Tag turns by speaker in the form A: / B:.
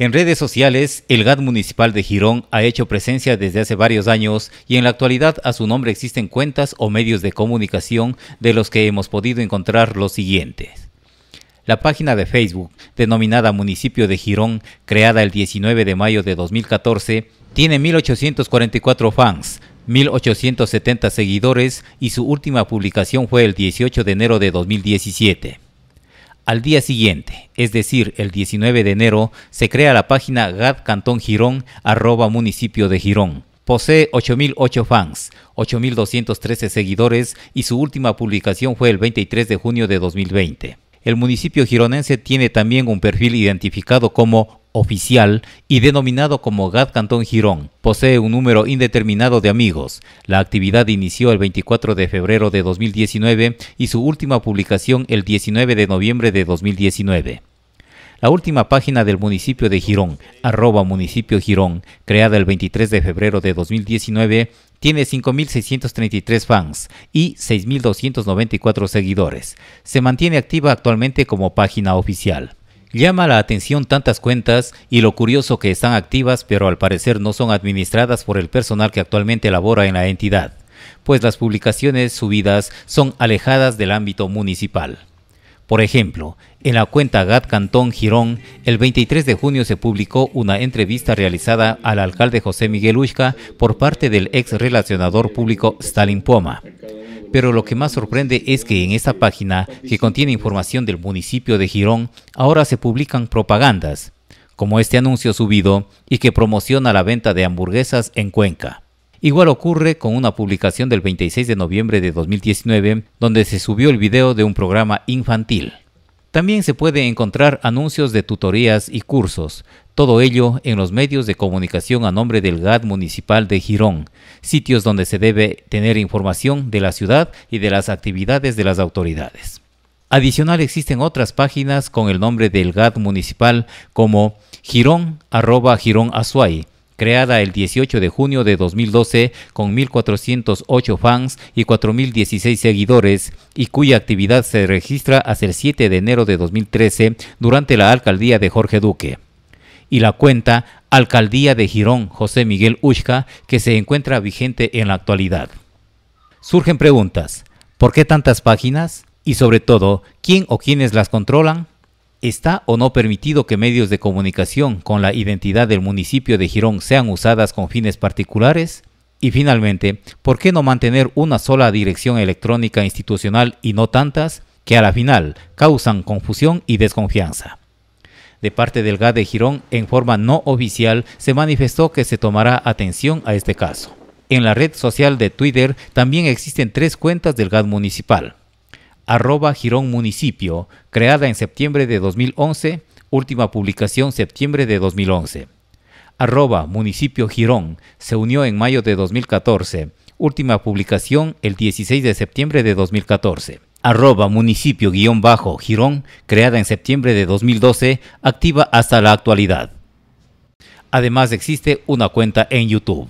A: En redes sociales, el gad municipal de Girón ha hecho presencia desde hace varios años y en la actualidad a su nombre existen cuentas o medios de comunicación de los que hemos podido encontrar los siguientes. La página de Facebook, denominada Municipio de Girón, creada el 19 de mayo de 2014, tiene 1.844 fans, 1.870 seguidores y su última publicación fue el 18 de enero de 2017. Al día siguiente, es decir, el 19 de enero, se crea la página GAD Cantón municipio de Girón. Posee 8.008 fans, 8.213 seguidores y su última publicación fue el 23 de junio de 2020. El municipio gironense tiene también un perfil identificado como oficial y denominado como GAD Cantón Girón. Posee un número indeterminado de amigos. La actividad inició el 24 de febrero de 2019 y su última publicación el 19 de noviembre de 2019. La última página del municipio de Girón, arroba municipio Girón, creada el 23 de febrero de 2019, tiene 5.633 fans y 6.294 seguidores. Se mantiene activa actualmente como página oficial. Llama la atención tantas cuentas y lo curioso que están activas pero al parecer no son administradas por el personal que actualmente labora en la entidad, pues las publicaciones subidas son alejadas del ámbito municipal. Por ejemplo, en la cuenta GAT Cantón Girón, el 23 de junio se publicó una entrevista realizada al alcalde José Miguel Ushka por parte del ex relacionador público Stalin Poma, pero lo que más sorprende es que en esta página, que contiene información del municipio de Girón, ahora se publican propagandas, como este anuncio subido y que promociona la venta de hamburguesas en Cuenca. Igual ocurre con una publicación del 26 de noviembre de 2019, donde se subió el video de un programa infantil. También se puede encontrar anuncios de tutorías y cursos, todo ello en los medios de comunicación a nombre del GAD municipal de Girón, sitios donde se debe tener información de la ciudad y de las actividades de las autoridades. Adicional existen otras páginas con el nombre del GAD municipal como girón arroba azuay, creada el 18 de junio de 2012 con 1.408 fans y 4.016 seguidores y cuya actividad se registra hasta el 7 de enero de 2013 durante la alcaldía de Jorge Duque y la cuenta Alcaldía de Girón José Miguel Ushka, que se encuentra vigente en la actualidad. Surgen preguntas, ¿por qué tantas páginas? Y sobre todo, ¿quién o quiénes las controlan? ¿Está o no permitido que medios de comunicación con la identidad del municipio de Girón sean usadas con fines particulares? Y finalmente, ¿por qué no mantener una sola dirección electrónica institucional y no tantas que a la final causan confusión y desconfianza? de parte del GAD de Girón en forma no oficial se manifestó que se tomará atención a este caso. En la red social de Twitter también existen tres cuentas del GAD municipal. Arroba Girón Municipio, creada en septiembre de 2011, última publicación septiembre de 2011. Arroba Municipio Girón, se unió en mayo de 2014, última publicación el 16 de septiembre de 2014 arroba municipio guión bajo Girón, creada en septiembre de 2012, activa hasta la actualidad. Además existe una cuenta en YouTube.